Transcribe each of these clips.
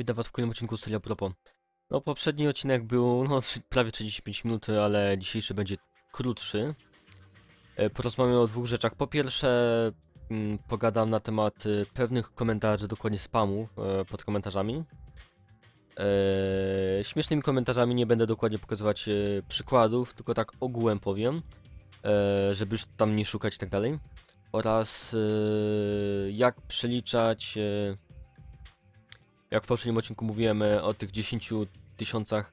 Witam Was w kolejnym odcinku Seria propos. No, poprzedni odcinek był no, prawie 35 minut, ale dzisiejszy będzie krótszy. E, porozmawiamy o dwóch rzeczach. Po pierwsze, mm, pogadam na temat y, pewnych komentarzy, dokładnie spamu e, pod komentarzami. E, śmiesznymi komentarzami nie będę dokładnie pokazywać przykładów, tylko tak ogółem powiem, żeby już tam nie szukać i tak dalej. Oraz jak przeliczać jak w poprzednim odcinku mówiłem e, o tych 10 tysiącach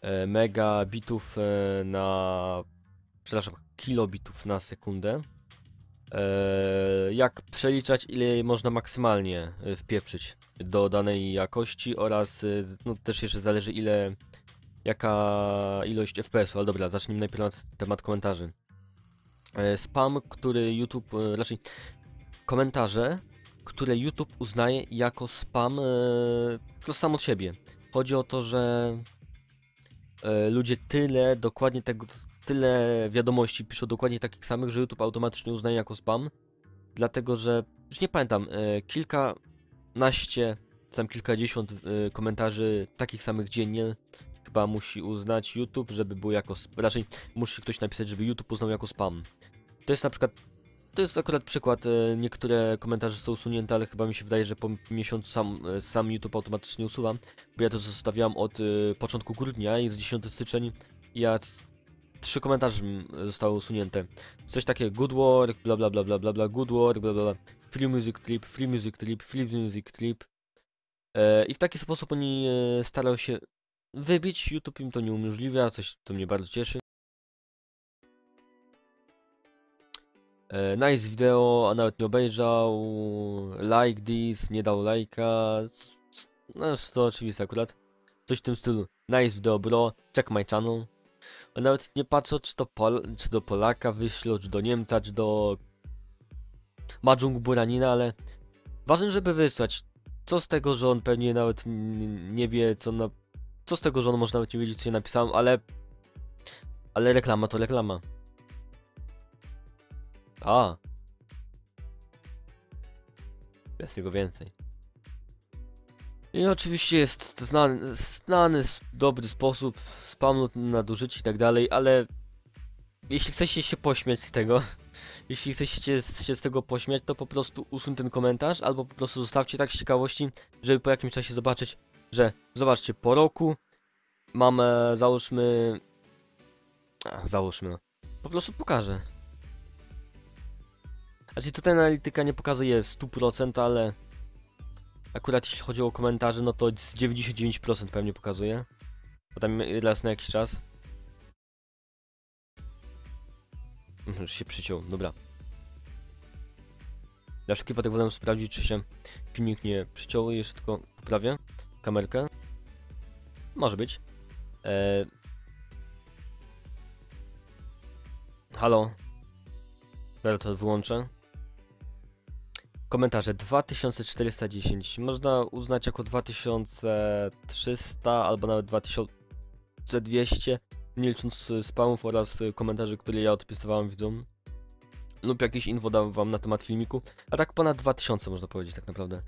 e, megabitów e, na... przepraszam, kilobitów na sekundę. Jak przeliczać, ile można maksymalnie wpieprzyć do danej jakości oraz no, też jeszcze zależy ile, jaka ilość FPS-u, ale dobra, zacznijmy najpierw na temat komentarzy. Spam, który YouTube, raczej komentarze, które YouTube uznaje jako spam e, to samo od siebie. Chodzi o to, że e, ludzie tyle dokładnie tego, tyle wiadomości piszą dokładnie takich samych, że YouTube automatycznie uznaje jako spam. Dlatego, że już nie pamiętam, yy, kilkanaście, tam kilkadziesiąt komentarzy takich samych dziennie chyba musi uznać YouTube, żeby był jako. raczej musi ktoś napisać, żeby YouTube uznał jako spam. To jest na przykład to jest akurat przykład, e, niektóre komentarze są usunięte, ale chyba mi się wydaje, że po miesiącu sam, e, sam YouTube automatycznie usuwa, bo ja to zostawiałam od e, początku grudnia, jest 10 styczeń i ja trzy komentarze zostały usunięte. Coś takie good work, bla bla bla bla bla bla, good work, bla bla bla, free music trip, free music trip, free music trip. I w taki sposób oni starają się wybić, YouTube im to nie umożliwia, coś to mnie bardzo cieszy. E, nice wideo, a nawet nie obejrzał, like this, nie dał lajka, no to oczywiste akurat, coś w tym stylu, nice wideo bro, check my channel, a nawet nie patrzę czy, to Pol czy do Polaka wyślą, czy do Niemca, czy do Majung Buranina, ale ważne żeby wysłać, co z tego, że on pewnie nawet nie wie co na... co z tego, że on może nawet nie wiedzieć co ja napisałem, ale ale reklama to reklama. A. Jest tego więcej. I oczywiście jest znany, znany dobry sposób, spamu nadużyć i tak dalej, ale jeśli chcecie się pośmiać z tego, jeśli chcecie się z tego pośmiać, to po prostu usuń ten komentarz, albo po prostu zostawcie tak z ciekawości, żeby po jakimś czasie zobaczyć, że zobaczcie, po roku mam, załóżmy, załóżmy, no. po prostu pokażę. Znaczy tutaj analityka nie pokazuje 100%, ale akurat jeśli chodzi o komentarze, no to z 99% pewnie pokazuje. Potem dla raz na jakiś czas. Mhm, już się przyciął, dobra. Na wszelki wypadek wolę sprawdzić, czy się filmik nie przyciął. Jeszcze tylko poprawię kamerkę. Może być. Eee... Halo. Teraz to wyłączę. Komentarze 2410 można uznać jako 2300 albo nawet 2200, nie licząc e, spamów oraz e, komentarzy, które ja odpisywałem widzom lub jakieś info dam wam na temat filmiku, a tak ponad 2000 można powiedzieć tak naprawdę.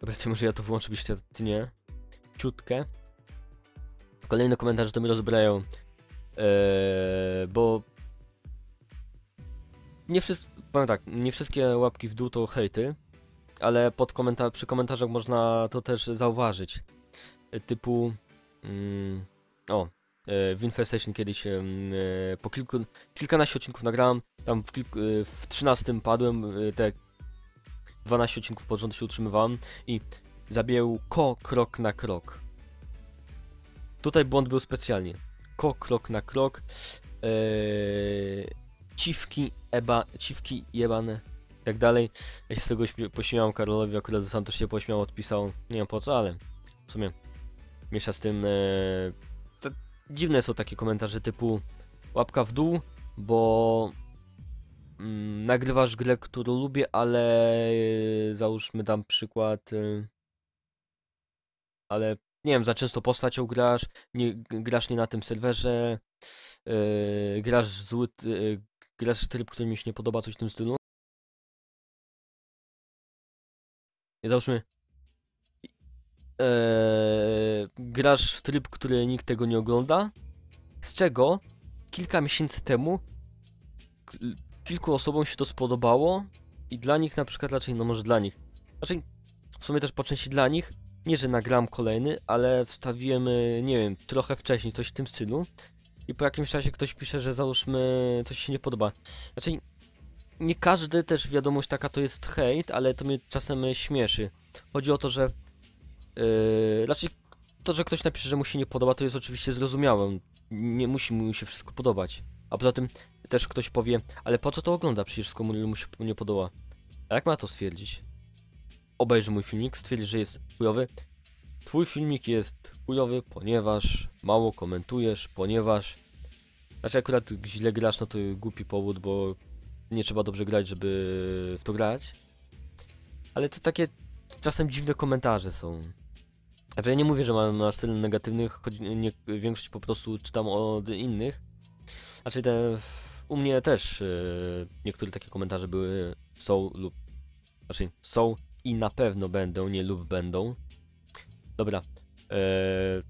Dobra, ty może ja to wyłączę, byście ty Ciutkę. Kolejne komentarze to mi rozbrają, e, bo nie wszystkie, powiem tak, nie wszystkie łapki w dół to hejty, ale pod komentar przy komentarzach można to też zauważyć. Typu, mm, o, e, w Infestation kiedyś e, po kilku, kilkanaście odcinków nagrałem, tam w, kilku, e, w 13 padłem, te 12 odcinków pod rząd się utrzymywałem i zabijał ko krok na krok. Tutaj błąd był specjalnie. Ko krok na krok. Yy ciwki, eba, ciwki jebane i tak dalej. Ja się z tego pośmiałem Karolowi, akurat sam też się pośmiał, odpisał, nie wiem po co, ale w sumie miesza z tym. E, dziwne są takie komentarze typu łapka w dół, bo mm, nagrywasz grę, którą lubię, ale e, załóżmy dam przykład, e, ale nie wiem, za często postacią grasz, nie, grasz nie na tym serwerze, e, grasz zły, e, grasz tryb, który mi się nie podoba, coś w tym stylu. I załóżmy, Eee, grasz w tryb, który nikt tego nie ogląda, z czego kilka miesięcy temu kilku osobom się to spodobało i dla nich na przykład raczej, no może dla nich, raczej w sumie też po części dla nich, nie że nagram kolejny, ale wstawiłem, e, nie wiem, trochę wcześniej coś w tym stylu i po jakimś czasie ktoś pisze, że załóżmy coś się nie podoba. Znaczy, nie każdy też wiadomość taka to jest hejt, ale to mnie czasem śmieszy. Chodzi o to, że yy, znaczy to, że ktoś napisze, że mu się nie podoba, to jest oczywiście zrozumiałe. Nie musi mu się wszystko podobać. A poza tym też ktoś powie, ale po co to ogląda? Przecież wszystko mu się nie podoba. A jak ma to stwierdzić? Obejrzy mój filmik, stwierdzi, że jest chujowy Twój filmik jest chujowy, ponieważ mało komentujesz, ponieważ... Znaczy akurat źle grasz, no to głupi powód, bo nie trzeba dobrze grać, żeby w to grać. Ale to takie czasem dziwne komentarze są. Znaczy ja nie mówię, że mam na tyle negatywnych, choć nie, większość po prostu czytam od innych. Znaczy te, u mnie też yy, niektóre takie komentarze były, są lub... Znaczy są i na pewno będą, nie lub będą. Dobra. Eee,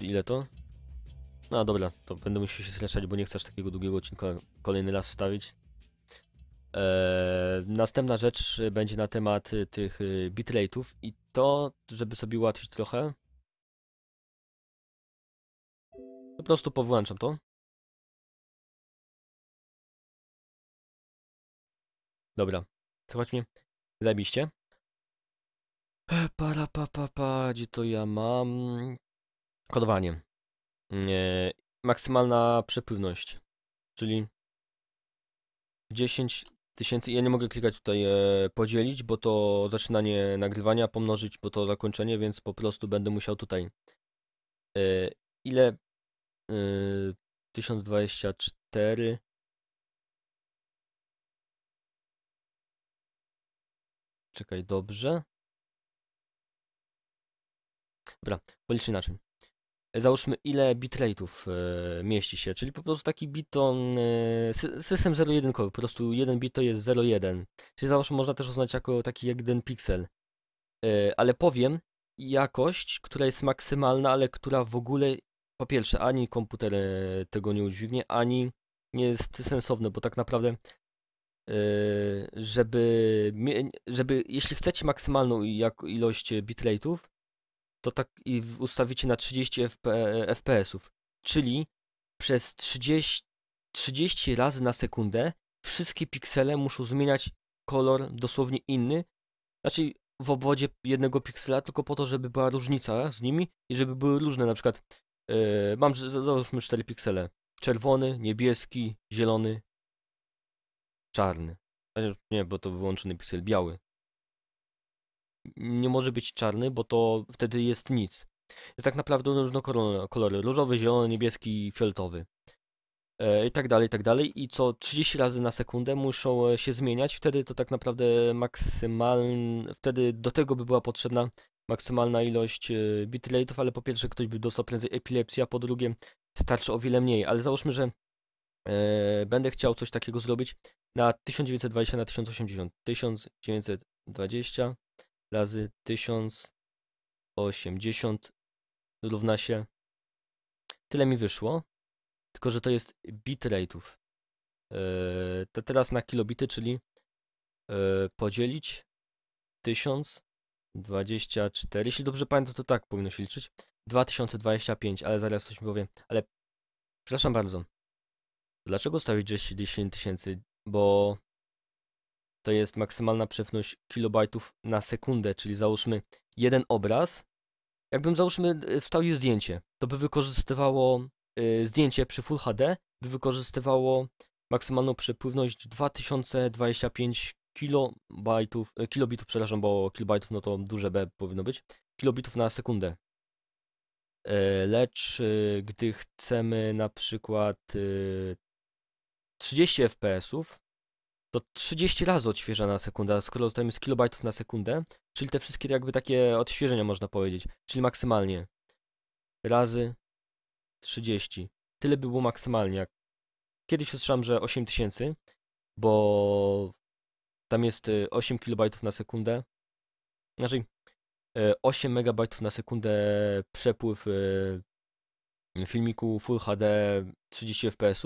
ile to? No dobra, to będę musiał się zleczać, bo nie chcesz takiego długiego odcinka kolejny raz wstawić. Eee, następna rzecz będzie na temat e, tych e, bitrate'ów i to, żeby sobie ułatwić trochę. Po prostu powłączam to. Dobra, słuchajcie mnie, zajebiście. Para, pa, pa, pa, gdzie to ja mam? Kodowanie. E, maksymalna przepływność, czyli 10 tysięcy. Ja nie mogę klikać tutaj e, podzielić, bo to zaczynanie nagrywania, pomnożyć, bo to zakończenie, więc po prostu będę musiał tutaj. E, ile? E, 1024. Czekaj, dobrze. Dobra, policz inaczej. Załóżmy, ile bitrate'ów e, mieści się, czyli po prostu taki bit to e, system 0,1, po prostu jeden bit to jest 0,1. Czyli załóżmy, można też uznać jako taki jak jeden piksel. E, ale powiem jakość, która jest maksymalna, ale która w ogóle, po pierwsze, ani komputer e, tego nie udźwignie, ani nie jest sensowne, bo tak naprawdę e, żeby, żeby jeśli chcecie maksymalną ilość bitrate'ów, to tak i ustawicie na 30 FPS-ów, e, czyli przez 30, 30 razy na sekundę wszystkie piksele muszą zmieniać kolor dosłownie inny, znaczy w obwodzie jednego piksela, tylko po to, żeby była różnica z nimi i żeby były różne, na przykład yy, mam, załóżmy 4 piksele, czerwony, niebieski, zielony, czarny, znaczy, nie, bo to wyłączony piksel biały, nie może być czarny, bo to wtedy jest nic. Jest tak naprawdę różne kolory, różowy, zielony, niebieski, fioletowy. E, I tak dalej, i tak dalej. I co 30 razy na sekundę muszą e, się zmieniać. Wtedy to tak naprawdę maksymalny, wtedy do tego by była potrzebna maksymalna ilość e, bitrate'ów, ale po pierwsze ktoś by dostał prędzej epilepsję, a po drugie starczy o wiele mniej. Ale załóżmy, że e, będę chciał coś takiego zrobić na 1920 na 1080. 1920 razy 1080 równa się tyle mi wyszło, tylko że to jest bitrate'ów. Yy, to teraz na kilobity, czyli yy, podzielić 1024, jeśli dobrze pamiętam, to tak powinno się liczyć, 2025, ale zaraz coś mi powie, ale przepraszam bardzo, dlaczego stawić 10 tysięcy, bo to jest maksymalna przepływność kilobajtów na sekundę, czyli załóżmy jeden obraz, jakbym załóżmy y, wstawił zdjęcie, to by wykorzystywało y, zdjęcie przy Full HD, by wykorzystywało maksymalną przepływność 2025 kilobajtów, y, kilobitów, przepraszam, bo kilobajtów no to duże B powinno być, kilobitów na sekundę. Y, lecz gdy chcemy na przykład 30 fps-ów, to 30 razy odświeża na sekundę, skoro tam jest kilobajtów na sekundę, czyli te wszystkie jakby takie odświeżenia można powiedzieć, czyli maksymalnie razy 30. Tyle by było maksymalnie. Kiedyś usłyszałem, że 8000, bo tam jest 8 y, kilobajtów na sekundę, znaczy 8 y, megabajtów na sekundę przepływ y, filmiku Full HD 30 fps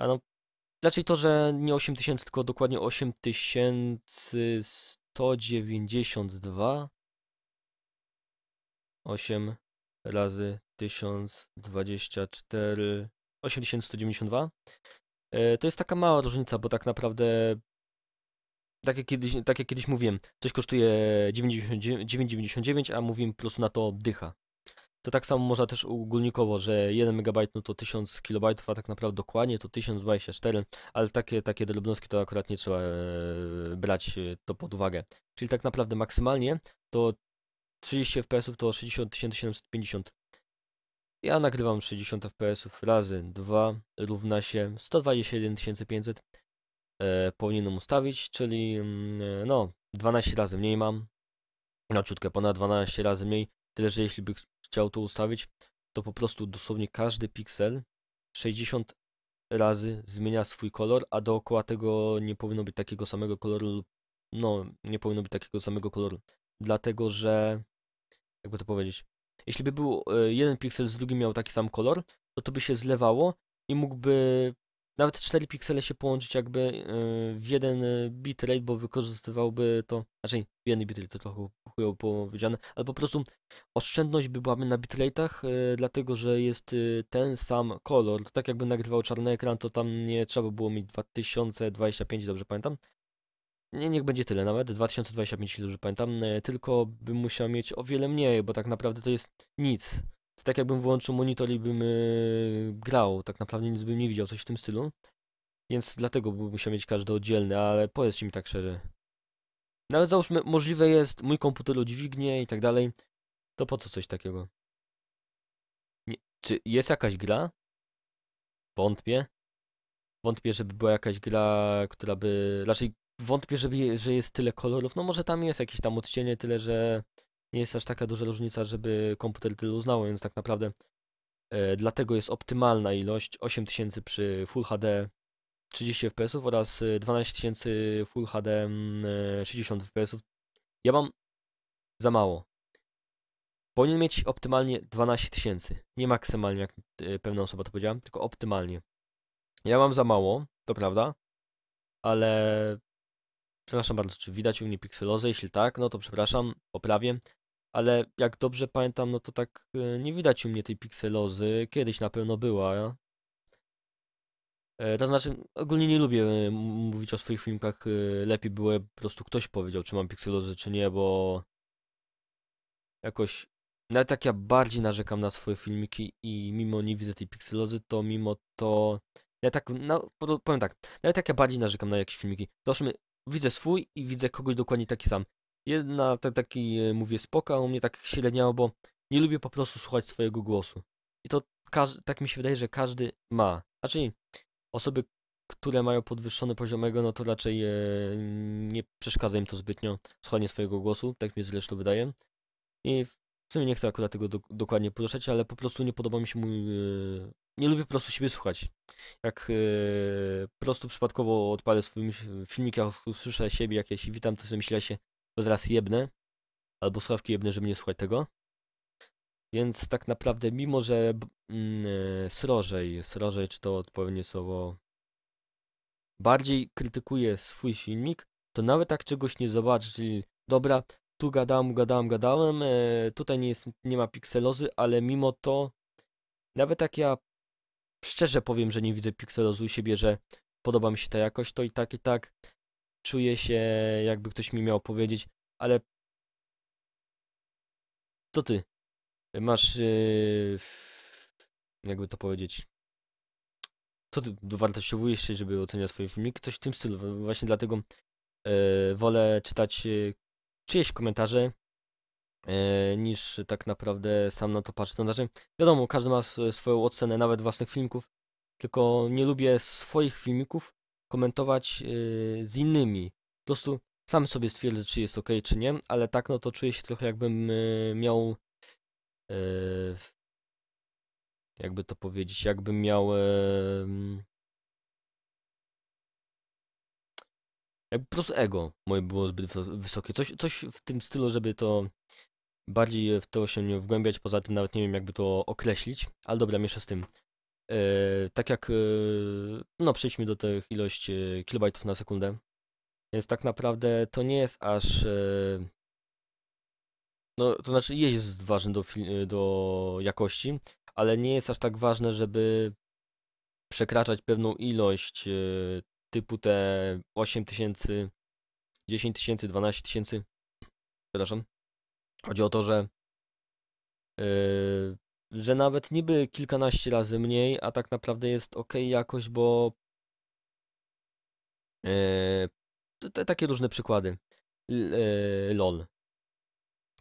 a no Raczej to, że nie 8000, tylko dokładnie 8192. 8 razy 1024. 8192. E, to jest taka mała różnica, bo tak naprawdę tak jak kiedyś, tak jak kiedyś mówiłem, coś kosztuje 9,99, a mówimy plus na to dycha. To tak samo można też ogólnikowo, że 1 MB no to 1000 KB, a tak naprawdę dokładnie to 1024, ale takie, takie drobnostki to akurat nie trzeba e, brać e, to pod uwagę. Czyli tak naprawdę maksymalnie to 30 fps to 60750. Ja nagrywam 60 fps razy 2 równa się 121500. E, powinienem ustawić, czyli mm, e, no 12 razy mniej mam. No ciutkę ponad 12 razy mniej Tyle, że jeśli by chciał to ustawić, to po prostu dosłownie każdy piksel 60 razy zmienia swój kolor, a dookoła tego nie powinno być takiego samego koloru, no nie powinno być takiego samego koloru, dlatego że, jakby to powiedzieć, jeśli by był e, jeden piksel z drugim miał taki sam kolor, to to by się zlewało i mógłby nawet 4 piksele się połączyć jakby e, w jeden e, bitrate, bo wykorzystywałby to, znaczy jeden bitrate to trochę chujowo powiedziane, ale po prostu oszczędność by byłaby na bitrate'ach, e, dlatego że jest ten sam kolor, tak jakby nagrywał czarny ekran, to tam nie trzeba było mieć 2025, dobrze pamiętam? Nie, niech będzie tyle nawet, 2025, dobrze pamiętam, tylko bym musiał mieć o wiele mniej, bo tak naprawdę to jest nic to tak jakbym wyłączył monitor i bym e, grał, tak naprawdę nic bym nie widział, coś w tym stylu. Więc dlatego bym musiał mieć każdy oddzielny, ale powiedzcie mi tak szczerze. Nawet no załóżmy, możliwe jest, mój komputer udźwignie i tak dalej, to po co coś takiego? Nie, czy jest jakaś gra? Wątpię. Wątpię, żeby była jakaś gra, która by... Raczej wątpię, żeby, że jest tyle kolorów. No może tam jest jakieś tam odcienie, tyle, że nie jest aż taka duża różnica, żeby komputer tyle uznał, więc tak naprawdę e, dlatego jest optymalna ilość 8000 przy Full HD 30 fps oraz 12000 e, Full HD 60 fps. Ja mam za mało. Powinien mieć optymalnie 12000. Nie maksymalnie, jak e, pewna osoba to powiedziała, tylko optymalnie. Ja mam za mało, to prawda, ale przepraszam bardzo, czy widać u mnie pikselozę? Jeśli tak, no to przepraszam, poprawię ale jak dobrze pamiętam, no to tak y, nie widać u mnie tej pikselozy. Kiedyś na pewno była. Ja? E, to znaczy, ogólnie nie lubię y, mówić o swoich filmkach. Y, lepiej było, po prostu ktoś powiedział, czy mam pikselozy, czy nie, bo jakoś. Nawet tak ja bardziej narzekam na swoje filmiki i mimo nie widzę tej pikselozy, to mimo to. Ja tak, no, powiem tak, nawet tak ja bardziej narzekam na jakieś filmiki. Załóżmy, widzę swój i widzę kogoś dokładnie taki sam. Jedna, tak, taki e, mówię spoka, u mnie tak średniało, bo nie lubię po prostu słuchać swojego głosu. I to tak mi się wydaje, że każdy ma. Znaczy, osoby, które mają podwyższony poziomego, no to raczej e, nie przeszkadza im to zbytnio słuchanie swojego głosu, tak mi zresztą wydaje. I w sumie nie chcę akurat tego do, dokładnie poruszać, ale po prostu nie podoba mi się mój... E, nie lubię po prostu siebie słuchać. Jak e, po prostu przypadkowo odpalę swój filmik, jak usłyszę siebie, jak ja się witam, to sobie myślę się, zaraz jebnę, albo sławki jebnę, żeby nie słuchać tego. Więc tak naprawdę, mimo że mm, e, srożej, srożej czy to odpowiednie słowo, bardziej krytykuje swój filmik, to nawet tak czegoś nie zobaczy, czyli dobra, tu gadałem, gadałem, gadałem, e, tutaj nie, jest, nie ma pikselozy, ale mimo to, nawet jak ja szczerze powiem, że nie widzę pikselozu u siebie, że podoba mi się ta jakość, to i tak, i tak czuję się, jakby ktoś mi miał powiedzieć, ale co ty? Masz, y, jakby to powiedzieć, co ty dowartościowujesz się, żeby oceniać swoje filmiki? Coś w tym stylu. Właśnie dlatego y, wolę czytać y, czyjeś komentarze, niż tak naprawdę sam na to patrzę. To znaczy, wiadomo, każdy ma swoją ocenę, nawet własnych filmików, tylko nie lubię swoich filmików komentować y, z innymi. Po prostu sam sobie stwierdzę, czy jest ok, czy nie, ale tak, no to czuję się trochę jakbym y, miał. Y, jakby to powiedzieć, jakbym miał. jakby po prostu ego moje było zbyt wysokie. Coś, coś w tym stylu, żeby to bardziej w to się nie wgłębiać. Poza tym nawet nie wiem, jakby to określić, ale dobra, mieszczę z tym. E, tak jak, e, no przejdźmy do tych ilości e, kilobajtów na sekundę. Więc tak naprawdę to nie jest aż, no to znaczy jest ważne do, do jakości, ale nie jest aż tak ważne, żeby przekraczać pewną ilość typu te 8000, 10 tysięcy, 12 tysięcy, przepraszam. Chodzi o to, że że nawet niby kilkanaście razy mniej, a tak naprawdę jest ok jakoś, bo yy, e, te, takie różne przykłady. L, yy, LOL.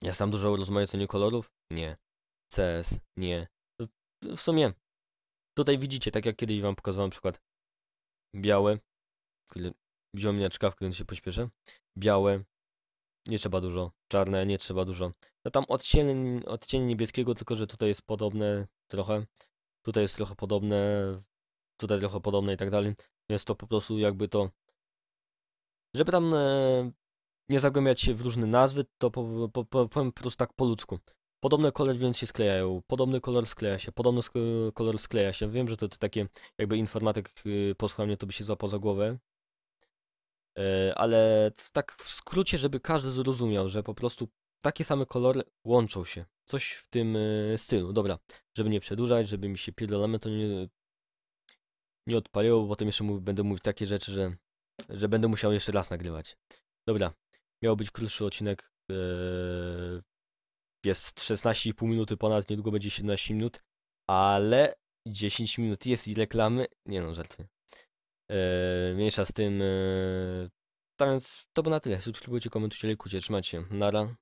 Ja tam dużo nie kolorów? Nie. CS? Nie. W sumie tutaj widzicie, tak jak kiedyś wam pokazywałem przykład białe, Wziąłem wziął mnie czkawkę, więc się pośpieszę. Białe, nie trzeba dużo. Czarne nie trzeba dużo. No tam odcienie odcienie niebieskiego, tylko że tutaj jest podobne trochę. Tutaj jest trochę podobne, tutaj trochę podobne i tak dalej. Jest to po prostu jakby to, żeby tam e, nie zagłębiać się w różne nazwy, to po, po, po, powiem po prostu tak po ludzku. Podobny kolor więc się sklejają, podobny kolor skleja się, podobny sk kolor skleja się. Wiem, że to, to takie jakby informatyk y, posłuchał mnie, to by się złapał za głowę, E, ale tak w skrócie, żeby każdy zrozumiał, że po prostu takie same kolory łączą się. Coś w tym e, stylu. Dobra, żeby nie przedłużać, żeby mi się pierdolamy to nie, nie odpaliło, bo potem jeszcze będę mówił takie rzeczy, że, że będę musiał jeszcze raz nagrywać. Dobra, miał być krótszy odcinek. E, jest 16,5 minuty ponad, niedługo będzie 17 minut, ale 10 minut jest i reklamy. Nie no, żartuję. E, mniejsza z tym. więc e, to by na tyle. Subskrybujcie, komentujcie, lajkujcie, trzymajcie się. Nara.